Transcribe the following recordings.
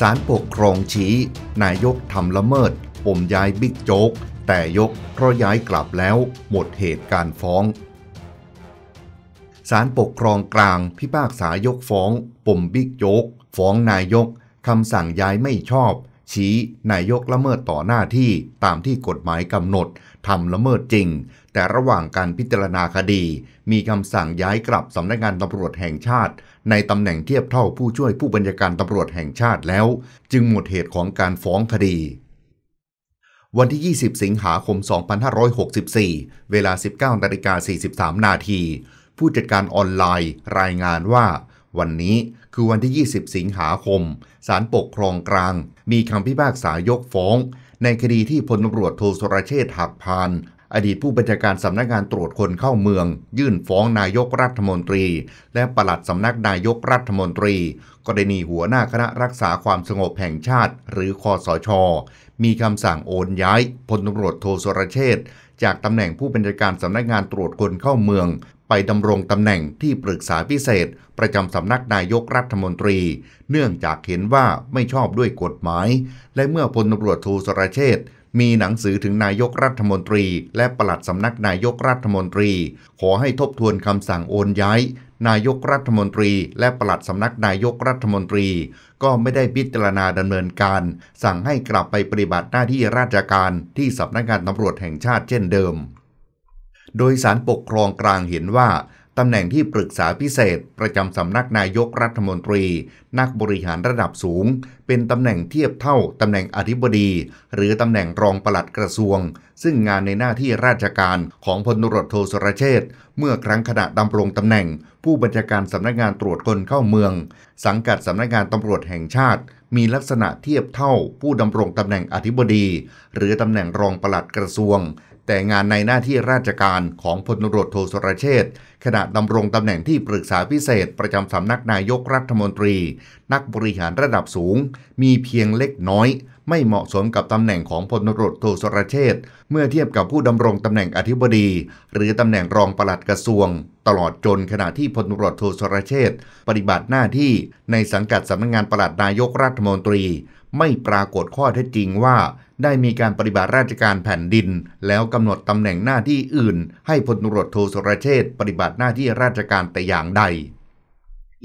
สารปกครองชี้นายกทำละเมิดปมย้ายบิ๊กโจ๊กแต่ยก เพราะย้ายกลับแล้ว หมดเหตุการฟ้อง สารปกครองกลาง พิพากษายกฟ้องปมบิ๊กโจ๊กฟ้องนายก คำสั่งย้ายไม่ชอบชี้นายกละเมิดต่อหน้าที่ตามที่กฎหมายกำหนดทำละเมิดจริง แต่ระหว่างการพิจารณาคดี มีคำสั่งย้ายกลับสำนักงานตำรวจแห่งชาติ ในตำแหน่งเทียบเท่าผู้ช่วยผู้บัญชาการตำรวจแห่งชาติแล้ว จึงหมดเหตุของการฟ้องคดี วันที่ 20 สิงหาคม 2564 เวลา 19นาฬิกา43 นาที ผู้จัดการออนไลน์รายงานว่า วันนี้คือวันที่ 20 สิงหาคมศาลปกครองกลางมีคำพิพากษายกฟ้อง ในคดีที่พลตำรวจโทสรเชษฐ์หักพานอดีตผู้บัญชาการสำนักงานตรวจคนเข้าเมือง ยื่นฟ้องนายกรัฐมนตรี และปลัดสำนักนายกรัฐมนตรี กรณีหัวหน้าคณะรักษาความสงบแห่งชาติ หรือคอสช มีคำสั่งโอนย้ายพลตำรวจโทสรเชษฐ์จากตำแหน่งผู้บัญชาการสำนักงานตรวจคนเข้าเมืองไปดำรงตำแหน่งที่ปรึกษาพิเศษ ประจำสำนักนายกรัฐมนตรี เนื่องจากเห็นว่าไม่ชอบด้วยกฎหมาย และเมื่อพลตำรวจโทสรเชษมีหนังสือถึงนายกรัฐมนตรี และปลัดสำนักนายกรัฐมนตรี ขอให้ทบทวนคำสั่งโอนย้าย นายกรัฐมนตรี และปลัดสำนักนายกรัฐมนตรี ก็ไม่ได้พิจารณาดำเนินการ สั่งให้กลับไปปฏิบัติหน้าที่ราชการ ที่สำนักงานตำรวจแห่งชาติเช่นเดิมโดยสารปกครองกลางเห็นว่า ตำแหน่งที่ปรึกษาพิเศษ ประจำสำนักนายกรัฐมนตรี นักบริหารระดับสูง เป็นตำแหน่งเทียบเท่าตำแหน่งอธิบดี หรือตำแหน่งรองปลัดกระทรวง ซึ่งงานในหน้าที่ราชการของพลตรวจโทสรเชษเมื่อครั้งขณะดำรงตำแหน่ง ผู้บัญชาการสำนักงานตรวจคนเข้าเมือง สังกัดสำนักงานตำรวจแห่งชาติ มีลักษณะเทียบเท่า ผู้ดำรงตำแหน่งอธิบดี หรือตำแหน่งรองปลัดกระทรวงแต่งานในหน้าที่ราชการของพลตรวจโทสรเชษขณะดำรงตำแหน่งที่ปรึกษาพิเศษ ประจำสำนักนายกรัฐมนตรี นักบริหารระดับสูง มีเพียงเล็กน้อย ไม่เหมาะสมกับตำแหน่งของพลตรวจโทสรเชษเมื่อเทียบกับผู้ดำรงตำแหน่งอธิบดี หรือตำแหน่งรองปลัดกระทรวง ตลอดจนขณะที่พลตรวจโทสรเชษปฏิบัติหน้าที่ในสังกัดสำนักงานปลัดนายกรัฐมนตรี ไม่ปรากฏข้อเท็จจริงว่าได้มีการปฏิบัติราชการแผ่นดินแล้วกำหนดตำแหน่งหน้าที่อื่นให้พลตรวจโทสรเชษปฏิบัติหน้าที่ราชการแต่อย่างใด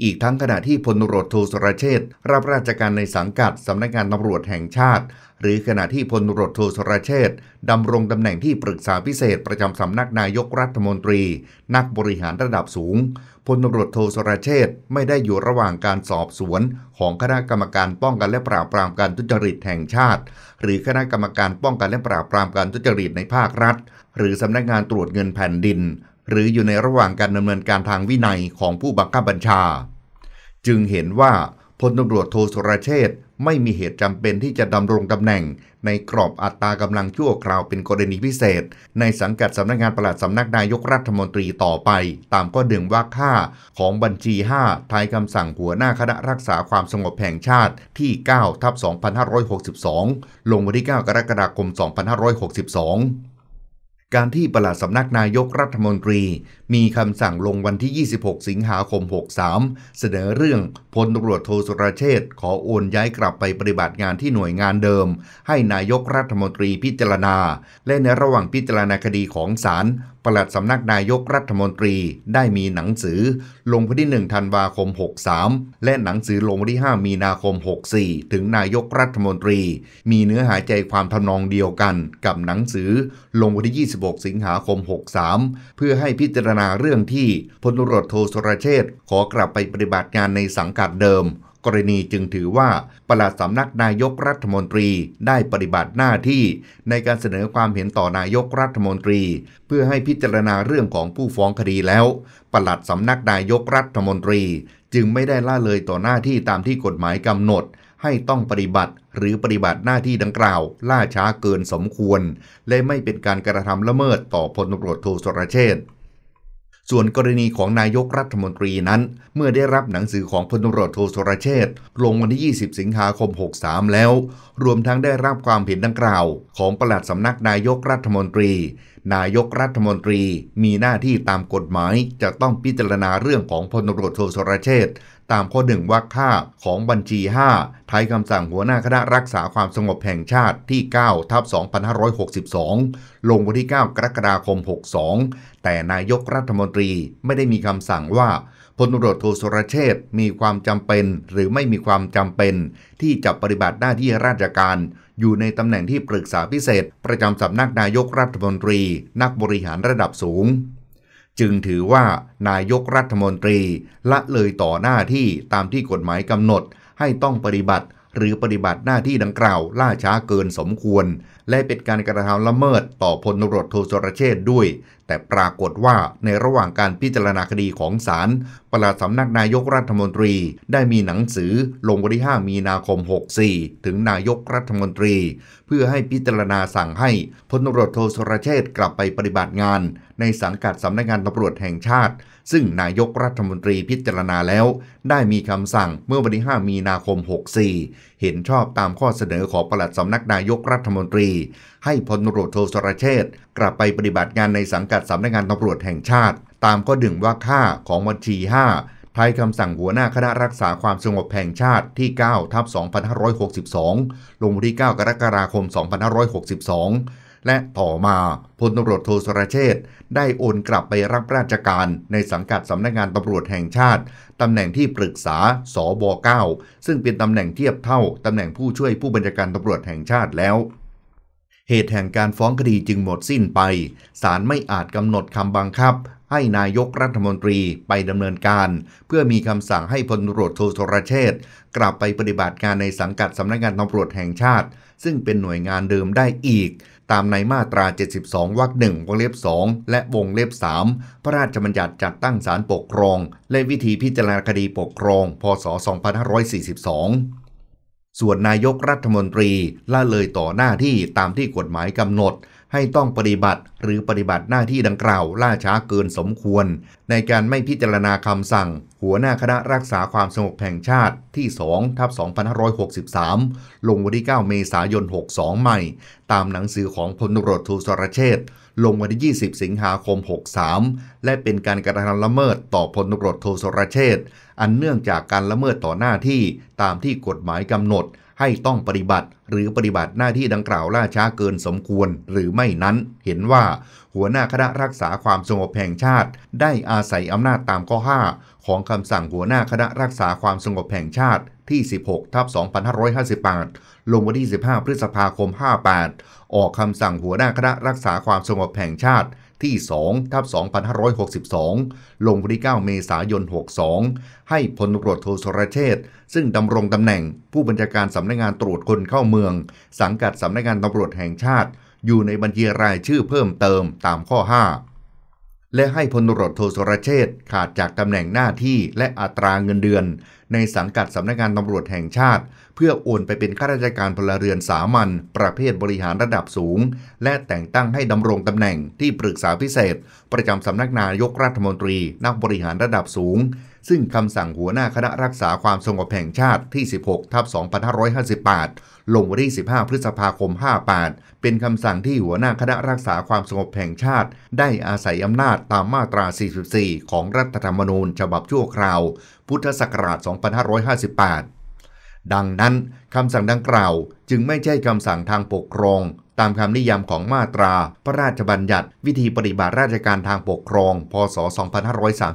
อีกทั้งขณะที่พลตรวจโทสุรเชษรับราชการในสังกัดสำนักงานตำรวจแห่งชาติ หรือขณะที่พลตรวจโทสุรเชษดำรงตำแหน่งที่ปรึกษาพิเศษประจำสำนักนายกรัฐมนตรี นักบริหารระดับสูงพลตรวจโทสุรเชษไม่ได้อยู่ระหว่างการสอบสวน ของคณะกรรมการป้องกันและปราบปรามการทุจริตแห่งชาติ หรือคณะกรรมการป้องกันและปราบปรามการทุจริตในภาครัฐ หรือสำนักงานตรวจเงินแผ่นดิน หรืออยู่ในระหว่างการดำเนินการทางวินัยของผู้บังคับบัญชาจึงเห็นว่าพลตำรวจโทสุรเชษไม่มีเหตุจำเป็นที่จะดำรงตำแหน่ง ในกรอบอัตรากำลังชั่วคราวเป็นกรณีพิเศษ ในสังกัดสำนักงานปลัดสำนักนายกรัฐมนตรีต่อไป ตามข้อดึงว่าค่าของบัญชี 5ท้ายคำสั่งหัวหน้าคณะรักษาความสงบแห่งชาติที่ 9 ทับ2562 ลงวันที่ 9 กรกฎาคม 2562การที่ประหลัดสำนักนายกรัฐมนตรี มีคำสั่งลงวันที่ 26 สิงหาคม 63 เสนอเรื่องพลตำรวจโทสุรเชษขอโอนย้ายกลับไปปฏิบัติงานที่หน่วยงานเดิม ให้นายกรัฐมนตรีพิจารณา และในระหว่างพิจารณาคดีของศาลปลัดสำนักนายกรัฐมนตรีได้มีหนังสือ ลงวันที่1ธันวาคม 63 และหนังสือลงวันที่5มีนาคม 64 ถึงนายกรัฐมนตรี มีเนื้อหาใจความทำนองเดียวกันกับหนังสือ ลงวันที่26 สิงหาคม 63 เพื่อให้พิจารณาเรื่องที่พลตรวจโทสุรเชษขอกลับไปปฏิบัติงานในสังกาศเดิม กรณีจึงถือว่าประหลัดสำนักนายกรัฐมนตรีได้ปฏิบัติหน้าที่ในการเสนอความเห็นต่อนายกรัฐมนตรี เพื่อให้พิจารณาเรื่องของผู้ฟ้องคดีแล้วประหลัดสำนักนายกรัฐมนตรีจึงไม่ได้ละเลยต่อหน้าที่ตามที่กฎหมายกำหนด ให้ต้องปฏิบัติหรือปฏิบัติหน้าที่ดังกล่าว ล่าช้าเกินสมควร และไม่เป็นการกระทำละเมิดต่อพลตำรวจโทสรเชษฐ์ส่วนกรณีของนายกรัฐมนตรีนั้น เมื่อได้รับหนังสือของพลตำรวจโทสรเชษลงวันที่ 20 สิงหาคม 63 แล้ว รวมทั้งได้รับความเห็นดังกล่าว ของประหลัดสำนักนายกรัฐมนตรีนายกรัฐมนตรีมีหน้าที่ตามกฎหมาย จะต้องพิจารณาเรื่องของพลตำรวจโทสรเชษตามข้อหนึ่งวรรคห้าของบัญชี5ท้ายคำสั่งหัวหน้าคณะรักษาความสงบแห่งชาติที่9ทับ2562 ลงวันที่ 9 กรกฎาคม 62 แต่นายกรัฐมนตรีไม่ได้มีคำสั่งว่าพลตำรวจโทสุรเชษมีความจำเป็นหรือไม่มีความจำเป็น ที่จะปฏิบัติหน้าที่ราชการ อยู่ในตำแหน่งที่ปรึกษาพิเศษ ประจำสำนักนายกรัฐมนตรีนักบริหารระดับสูง จึงถือว่านายกรัฐมนตรีละเลยต่อหน้าที่ตามที่กฎหมายกำหนด ให้ต้องปฏิบัติหรือปฏิบัติหน้าที่ดังกล่าวล่าช้าเกินสมควร และเป็นการกระทำละเมิดต่อพลตรวจโทสรเชษด้วย แต่ปรากฏว่าในระหว่างการพิจารณาคดีของศาลปลัดสำนักนายกรัฐมนตรีได้มีหนังสือ ลงวันที่5มีนาคม 64 ถึงนายกรัฐมนตรี เพื่อให้พิจารณาสั่งให้พลตรวจโทสรเชษกลับไปปฏิบัติงาน ในสังกัดสำนักงานตำรวจแห่งชาติซึ่งนายกรัฐมนตรีพิจารณาแล้ว ได้มีคำสั่งเมื่อวันที่5มีนาคม 64 เห็นชอบตามข้อเสนอของปลัดสำนักนายกรัฐมนตรี ให้พลตรโทสรเชษกลับไปปฏิบัติงานในสังกัดสำนักงานตำรวจแห่งชาติ ตามข้อดึงว่าค่าของบัญชี5ท้ายคำสั่งหัวหน้าคณะรักษาความสงบแห่งชาติที่9ทับ2562ลงวันที่9กรกฎาคม2562และต่อมาพลตำรวจโทสรเชษได้โอนกลับไปรับราชการในสังกัดสำนักงานตำรวจแห่งชาติตำแหน่งที่ปรึกษาสบ 9 ซึ่งเป็นตำแหน่งเทียบเท่าตำแหน่งผู้ช่วยผู้บัญชาการตำรวจแห่งชาติแล้ว เหตุแห่งการฟ้องคดีจึงหมดสิ้นไปศาลไม่อาจกำหนดคำบังคับให้นายกรัฐมนตรีไปดำเนินการ เพื่อมีคำสั่งให้พลตรวจโทรเชษกลับไปปฏิบัติงานในสังกัดสำนักงานตำรวจแห่งชาติ ซึ่งเป็นหน่วยงานเดิมได้อีก ตามในมาตรา 72 วรรคหนึ่งวงเล็บ 2 และวงเล็บ 3 พระราชบัญญัติจัดตั้งศาลปกครอง และวิธีพิจารณาคดีปกครอง พศ 2542 ส่วนนายกรัฐมนตรีละเลยต่อหน้าที่ตามที่กฎหมายกำหนดให้ต้องปฏิบัติหรือปฏิบัติหน้าที่ดังกล่าวล่าช้าเกินสมควร ในการไม่พิจารณาคำสั่ง หัวหน้าคณะรักษาความสงบแห่งชาติที่ 2ทับ2563ลงวันที่9เมษายน 62 ใหม่ ตามหนังสือของพลตรโทสรเชษลงวันที่20 สิงหาคม 63 และเป็นการกระทำละเมิดต่อพลตรโทสรเชษอันเนื่องจากการละเมิดต่อหน้าที่ตามที่กฎหมายกำหนดให้ต้องปฏิบัติ หรือปฏิบัติหน้าที่ดังกล่าวล่าช้าเกินสมควร หรือไม่นั้นเห็นว่าหัวหน้าคณะรักษาความสงบแห่งชาติ ได้อาศัยอำนาจตามข้อ 5 ของคำสั่งหัวหน้าคณะรักษาความสงบแห่งชาติที่ 16ทับ2558 ลงวันที่15 พฤษภาคม 58 ออกคำสั่งหัวหน้าคณะรักษาความสงบแห่งชาติที่2ทับ2562 ลงวันที่9เมษายน62 ให้พลตรวจโทสรเชษซึ่งดำรงตำแหน่งผู้บัญชาการสำนักงงานตรวจคนเข้าเมือง สังกัดสำนักงงานตำรวจแห่งชาติอยู่ในบัญชีรายชื่อเพิ่มเติมตามข้อ 5 และให้พลตรวจโทสรเชษขาดจากตำแหน่งหน้าที่และอัตราเงินเดือน ในสังกัดสำนักงงานตำรวจแห่งชาติพื่อโอนไปเป็นข้าราชการพลเรือนสามัญประเภทบริหารระดับสูง และแต่งตั้งให้ดำรงตำแหน่งที่ปรึกษาพิเศษ ประจำสำนักนายกรัฐมนตรีนักบริหารระดับสูง ซึ่งคำสั่งหัวหน้าคณะรักษาความสงบแห่งชาติที่ 16 ทับ2558 ลงวันที่ 15 พฤษภาคม 58 เป็นคำสั่งที่หัวหน้าคณะรักษาความสงบแห่งชาติ ได้อาศัยอำนาจตามมาตรา 44 ของรัฐธรรมนูญฉบับชั่วคราว พุทธศักราช 2558ดังนั้นคำสั่งดังกล่าวจึงไม่ใช่คำสั่งทางปกครอง ตามคำนิยามของมาตราพระราชบัญญัติ วิธีปฏิบัติราชการทางปกครอง พศ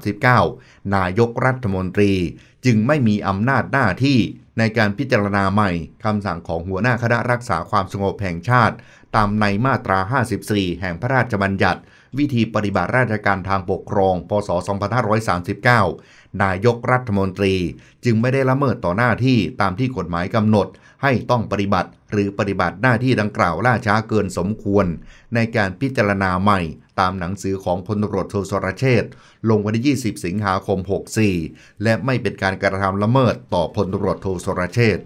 2539 นายกรัฐมนตรีจึงไม่มีอำนาจหน้าที่ในการพิจารณาใหม่คำสั่งของหัวหน้าคณะรักษาความสงบแห่งชาติ ตามในมาตรา 54 แห่งพระราชบัญญัติวิธีปฏิบัติราชการทางปกครอง พศ 2539 นายกรัฐมนตรีจึงไม่ได้ละเมิดต่อหน้าที่ตามที่กฎหมายกำหนดให้ต้องปฏิบัติ หรือปฏิบัติหน้าที่ดังกล่าวล่าช้าเกินสมควร ในการพิจารณาใหม่ตามหนังสือของพลตรวจโทสรเชษลงวันที่20 สิงหาคม 64 และไม่เป็นการกระทำละเมิดต่อพลตรวจโทสรเชษ